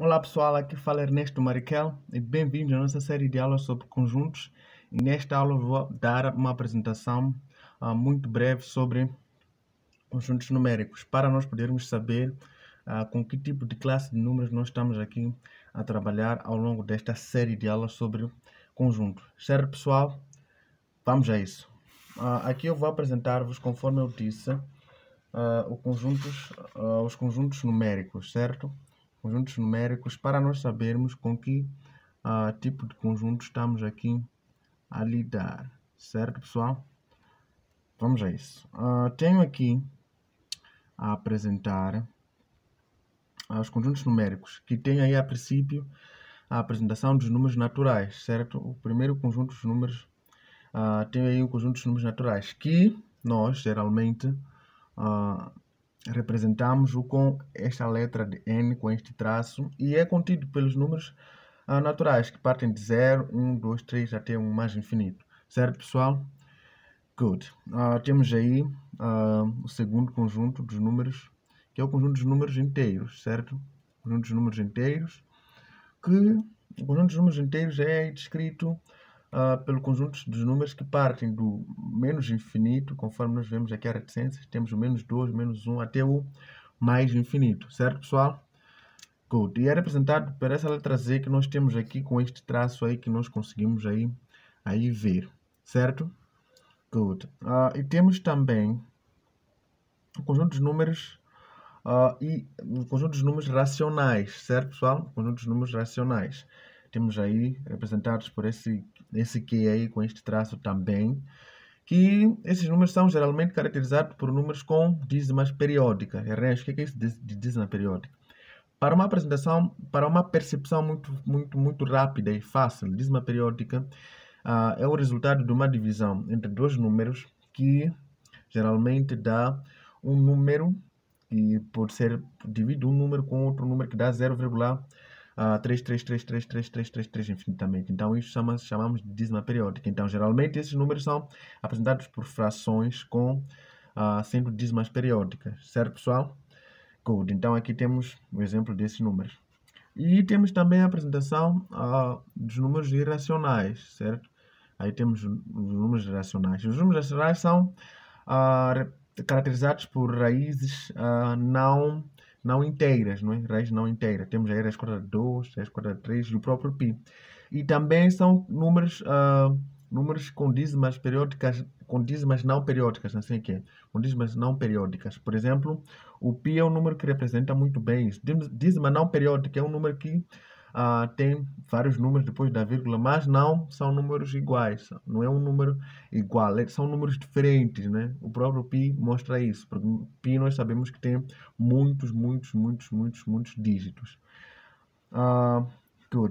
Olá pessoal, aqui fala Ernesto Mariquel e bem-vindos à nossa série de aulas sobre conjuntos. E nesta aula vou dar uma apresentação uh, muito breve sobre conjuntos numéricos, para nós podermos saber uh, com que tipo de classe de números nós estamos aqui a trabalhar ao longo desta série de aulas sobre conjuntos. Certo pessoal? Vamos a isso. Uh, aqui eu vou apresentar-vos, conforme eu disse, conjuntos, os conjuntos numéricos, certo? conjuntos numéricos para nós sabermos com que uh, tipo de conjunto estamos aqui a lidar, certo pessoal? Vamos a isso. Uh, tenho aqui a apresentar ah, os conjuntos numéricos, que tem aí a princípio a apresentação dos números naturais, certo? O primeiro conjunto de números uh, tem aí um conjunto de números naturais que nós geralmente uh, representamos-o com esta letra de n, com este traço, e é contido pelos números ah, naturais, que partem de 0, 1, 2, 3, até um mais infinito. Certo, pessoal? Good. Ah, temos aí ah, o segundo conjunto dos números, que é o conjunto dos números inteiros, certo? O conjunto dos números inteiros, que o conjunto dos números inteiros é descrito uh, pelo conjunto dos números que partem do menos infinito, conforme nós vemos aqui a reticência, temos o menos 2, menos 1, até o mais infinito, certo pessoal? Good. E é representado por essa letra Z que nós temos aqui com este traço aí que nós conseguimos aí, aí ver, certo? Good. Uh, e temos também o conjunto de números uh, e o conjunto de números racionais, certo pessoal? conjunto de números racionais temos aí representados por esse, esse Q aí com este traço também, que esses números são geralmente caracterizados por números com dízimas periódicas. É Ernesto, o que é, é isso de dízima periódica? Para uma apresentação, para uma percepção muito, muito, muito rápida e fácil, dízima periódica ah, é o resultado de uma divisão entre dois números que geralmente dá um número e pode ser dividido um número com outro número que dá 0,5 uh, 3, 3, 3, 3, 3, 3, 3, 3 infinitamente. Então, isso chama chamamos de dízima periódica. Então, geralmente, esses números são apresentados por frações com uh, sendo dízimas periódicas. Certo, pessoal? Good. Então, aqui temos o um exemplo desses números. E temos também a apresentação uh, dos números irracionais, certo? Aí temos os números racionais. Os números racionais são uh, caracterizados por raízes uh, não não inteiras, não é? Raiz não inteira. Temos a raiz quadrada de 2, raiz quadrada de 3 e o próprio π. E também são números, uh, números com dízimas periódicas, com dízimas não periódicas, não sei o quê. Com dízimas não periódicas. Por exemplo, o π é um número que representa muito bem isso. Dízima não periódica é um número que uh, tem vários números depois da vírgula, mas não são números iguais. Não é um número igual, é, são números diferentes, né? O próprio pi mostra isso. Porque pi nós sabemos que tem muitos, muitos, muitos, muitos, muitos dígitos. Uh,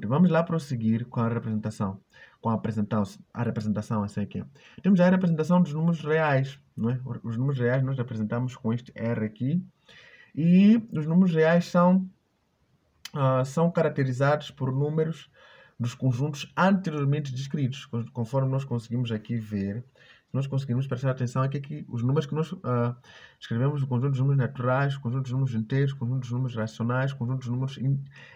Vamos lá prosseguir com a representação. Com a representação, a representação assim aqui. Temos a representação dos números reais, não é? Os números reais nós representamos com este R aqui. E os números reais são ah, são caracterizados por números dos conjuntos anteriormente descritos. Conforme nós conseguimos aqui ver, nós conseguimos prestar atenção aqui que os números que nós uh, escrevemos, o conjunto de números naturais, o conjunto de números inteiros, o conjunto de números racionais, o conjunto de números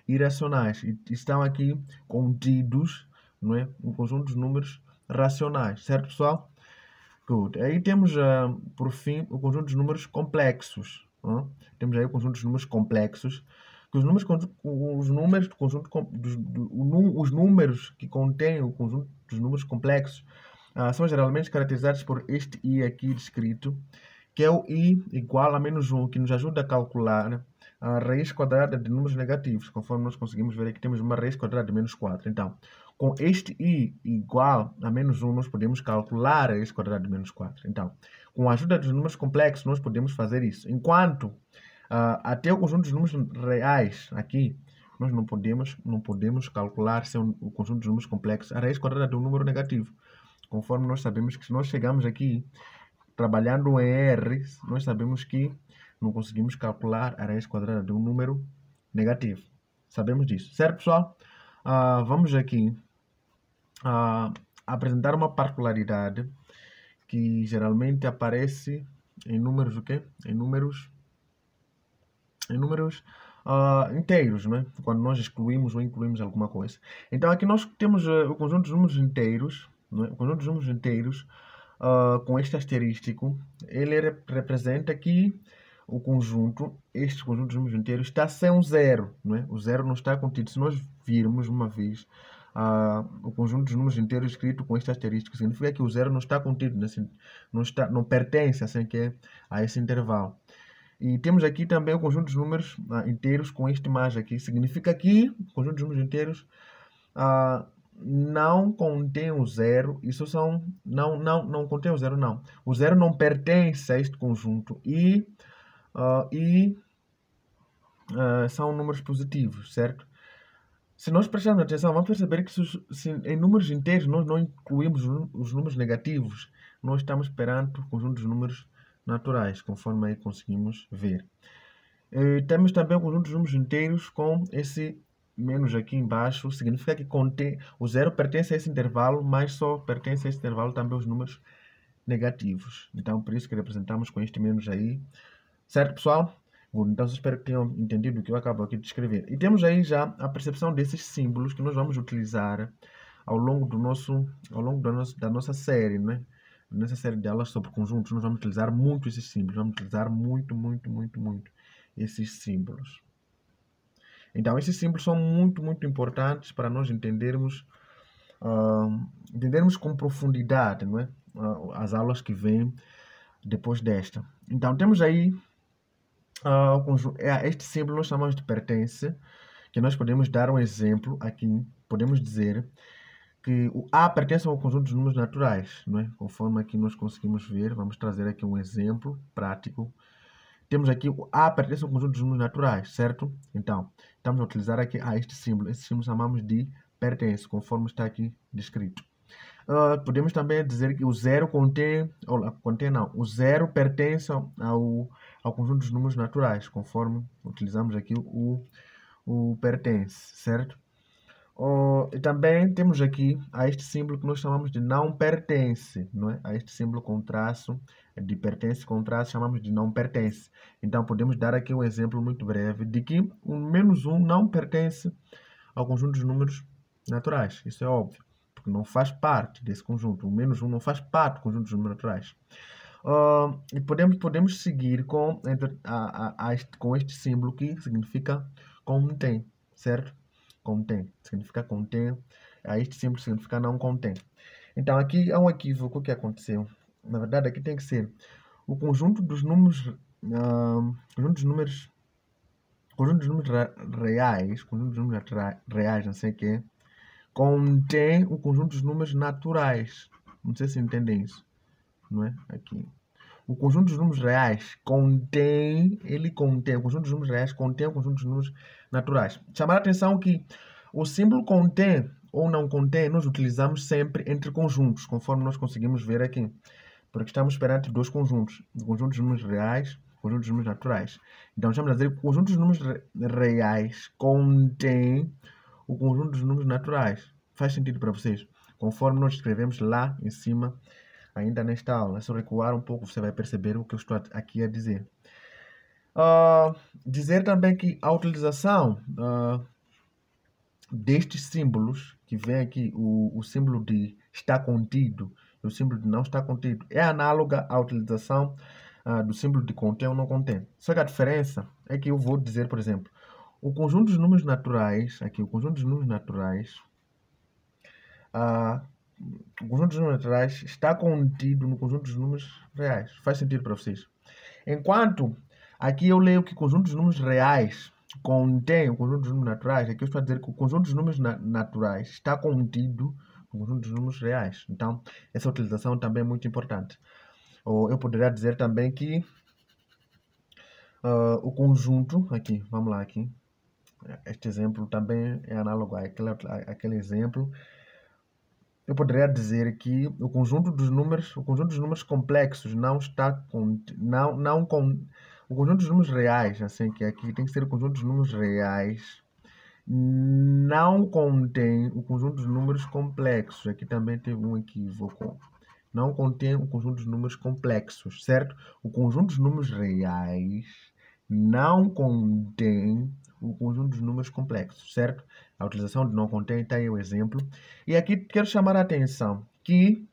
irracionais. E estão aqui contidos não é? conjunto dos números racionais, certo pessoal? Good. Aí temos, uh, por fim, o conjunto dos números complexos. Uh? Temos aí o conjunto dos números complexos os números, os números do conjunto, dos, do, os números que contêm o conjunto dos números complexos ah, são geralmente caracterizados por este i aqui descrito, que é o i igual a menos 1, que nos ajuda a calcular a raiz quadrada de números negativos, conforme nós conseguimos ver aqui, temos uma raiz quadrada de menos 4. Então, com este i igual a menos 1, nós podemos calcular a raiz quadrada de menos 4. Então, com a ajuda dos números complexos, nós podemos fazer isso. Enquanto Uh, até o conjunto dos números reais aqui, nós não podemos, não podemos calcular se é um, o conjunto dos números complexos. A raiz quadrada de um número negativo. Conforme nós sabemos que se nós chegamos aqui trabalhando em R, nós sabemos que não conseguimos calcular a raiz quadrada de um número negativo. Sabemos disso. Certo, pessoal? Uh, vamos aqui uh, apresentar uma particularidade que geralmente aparece em números o quê? Em números em números uh, inteiros, né? quando nós excluímos ou incluímos alguma coisa. Então aqui nós temos uh, o conjunto de números inteiros, né? o conjunto de números inteiros uh, com este asterístico, ele rep representa que o conjunto, este conjunto de números inteiros está sem um zero, né? o zero não está contido. Se nós virmos uma vez Uh, o conjunto dos números inteiros escrito com este asterisco significa que o zero não está contido nesse, não está não pertence assim que é, a esse intervalo e temos aqui também o conjunto dos números ah, inteiros com este mais aqui. Significa que o conjunto dos números inteiros ah, não contém o zero. Isso são. Não, não, não contém o zero, não. O zero não pertence a este conjunto. E. Ah, e são números positivos, certo? Se nós prestarmos atenção, vamos perceber que se, se em números inteiros nós não incluímos os números negativos, nós estamos perante o conjunto dos números naturais, conforme aí conseguimos ver. E temos também um conjunto de números inteiros com esse menos aqui embaixo, significa que contém, o zero pertence a esse intervalo, mas só pertence a esse intervalo também os números negativos. Então, por isso que representamos com este menos aí. Certo, pessoal? Bom, então, espero que tenham entendido o que eu acabo aqui de escrever. E temos aí já a percepção desses símbolos que nós vamos utilizar ao longo, do nosso, ao longo da nossa série, né? nessa série de aulas sobre conjuntos, nós vamos utilizar muito esses símbolos. Vamos utilizar muito, muito, muito, muito esses símbolos. Então, esses símbolos são muito, muito importantes para nós entendermos, uh, entendermos com profundidade não é? Uh, as aulas que vêm depois desta. Então, temos aí uh, conjunto, é, este símbolo nós chamamos de pertence, que nós podemos dar um exemplo aqui. Podemos dizer que o A pertence ao conjunto dos números naturais, não é? Conforme aqui nós conseguimos ver, vamos trazer aqui um exemplo prático. Temos aqui o A pertence ao conjunto dos números naturais, certo? Então, estamos a utilizar aqui ah, este símbolo. Esse símbolo chamamos de pertence, conforme está aqui descrito. Uh, podemos também dizer que o zero contém, ou contém não, o zero pertence ao, ao conjunto dos números naturais, conforme utilizamos aqui o, o pertence, certo? Oh, e também temos aqui a este símbolo que nós chamamos de não pertence, não é? A este símbolo com traço é de pertence com traço chamamos de não pertence. Então podemos dar aqui um exemplo muito breve de que o menos um não pertence ao conjunto de números naturais. Isso é óbvio, porque não faz parte desse conjunto. O menos um não faz parte do conjunto de números naturais. e podemos, podemos seguir com, entre, a, a, a, com este símbolo que significa como tem, certo? contém. Significa contém, aí simples significa não contém. Então aqui há é um equívoco que aconteceu. Na verdade, aqui tem que ser o conjunto dos números, uh, conjunto dos números, conjunto dos números reais, conjunto dos números reais, não sei o quê, contém o conjunto dos números naturais. Não sei se entendem isso, não é? Aqui o conjunto dos números reais contém, ele contém, o conjunto dos números reais contém o conjunto dos números naturais. Chamar a atenção que o símbolo contém ou não contém, nós utilizamos sempre entre conjuntos, conforme nós conseguimos ver aqui. Porque estamos perante dois conjuntos, o conjunto dos números reais o conjunto dos números naturais. Então, chamamos a dizer que o conjunto dos números reais contém o conjunto dos números naturais. Faz sentido para vocês? Conforme nós escrevemos lá em cima ainda nesta aula. É Se eu recuar um pouco, você vai perceber o que eu estou aqui a dizer. Uh, dizer também que a utilização uh, destes símbolos, que vem aqui o, o símbolo de está contido e o símbolo de não está contido, é análoga à utilização uh, do símbolo de contém ou não contém. Só que a diferença é que eu vou dizer, por exemplo, o conjunto dos números naturais, aqui, o conjunto dos números naturais, uh, o conjunto dos números naturais está contido no conjunto dos números reais. Faz sentido para vocês. Enquanto aqui eu leio que o conjunto dos números reais contém o conjunto dos números naturais, aqui eu estou a dizer que o conjunto dos números na naturais está contido no conjunto dos números reais. Então, essa utilização também é muito importante. Ou eu poderia dizer também que uh, o conjunto, aqui, vamos lá, aqui, este exemplo também é análogo àquele, àquele exemplo eu poderia dizer que o conjunto dos números, o conjunto dos números complexos não está com, não, não com o conjunto dos números reais, assim que aqui tem que ser o conjunto dos números reais, não contém o conjunto dos números complexos. Aqui também tem um equívoco. Não contém o conjunto dos números complexos, certo? O conjunto dos números reais não contém o conjunto de números complexos, certo? A utilização de não contém está aí o exemplo. E aqui quero chamar a atenção que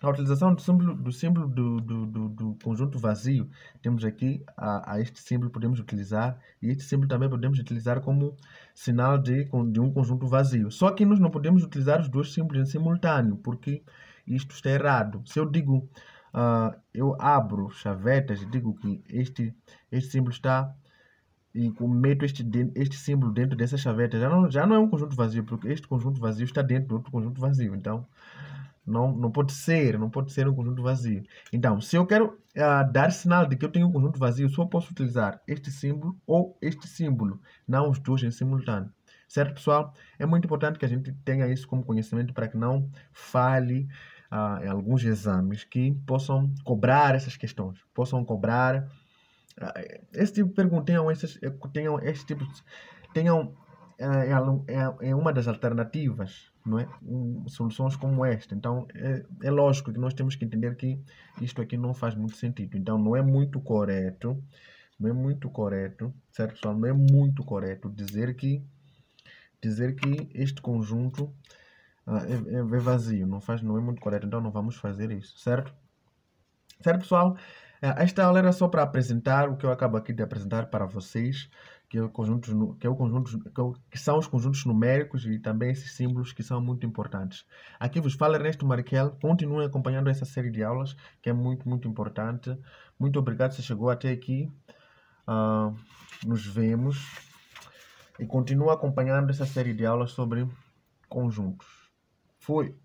a utilização do símbolo do, símbolo do, do, do, do conjunto vazio, temos aqui a, a, este símbolo podemos utilizar, e este símbolo também podemos utilizar como sinal de, de um conjunto vazio. Só que nós não podemos utilizar os dois símbolos em simultâneo, porque isto está errado. Se eu digo, uh, eu abro chavetas e digo que este, este símbolo está e cometo este, este símbolo dentro dessa chaveta, já não, já não é um conjunto vazio, porque este conjunto vazio está dentro de outro conjunto vazio. Então, não, não pode ser, não pode ser um conjunto vazio. Então, se eu quero uh, dar sinal de que eu tenho um conjunto vazio, só posso utilizar este símbolo ou este símbolo, não os dois em simultâneo. Certo, pessoal? É muito importante que a gente tenha isso como conhecimento para que não fale uh, em alguns exames que possam cobrar essas questões, possam cobrar ah, é, esse tipo de pergunta tenham, esses, eh, tenham este tipo de, tenham eh, é, é, é uma das alternativas, não é? soluções como esta. Então, é, é, lógico que nós temos que entender que isto aqui não faz muito sentido. Então, não é muito correto, não é muito correto, certo pessoal? Não é muito correto dizer que dizer que este conjunto ah, é, é, é vazio, não faz, não é muito correto. Então, não vamos fazer isso, certo? Certo, pessoal? É, esta aula era só para apresentar o que eu acabo aqui de apresentar para vocês, que é o conjunto, que, é o conjunto, que, é que são os conjuntos numéricos e também esses símbolos que são muito importantes. Aqui vos fala Ernesto Marquiel continuem acompanhando essa série de aulas, que é muito, muito importante. Muito obrigado se chegou até aqui. Uh, nos vemos e continue acompanhando essa série de aulas sobre conjuntos. Fui!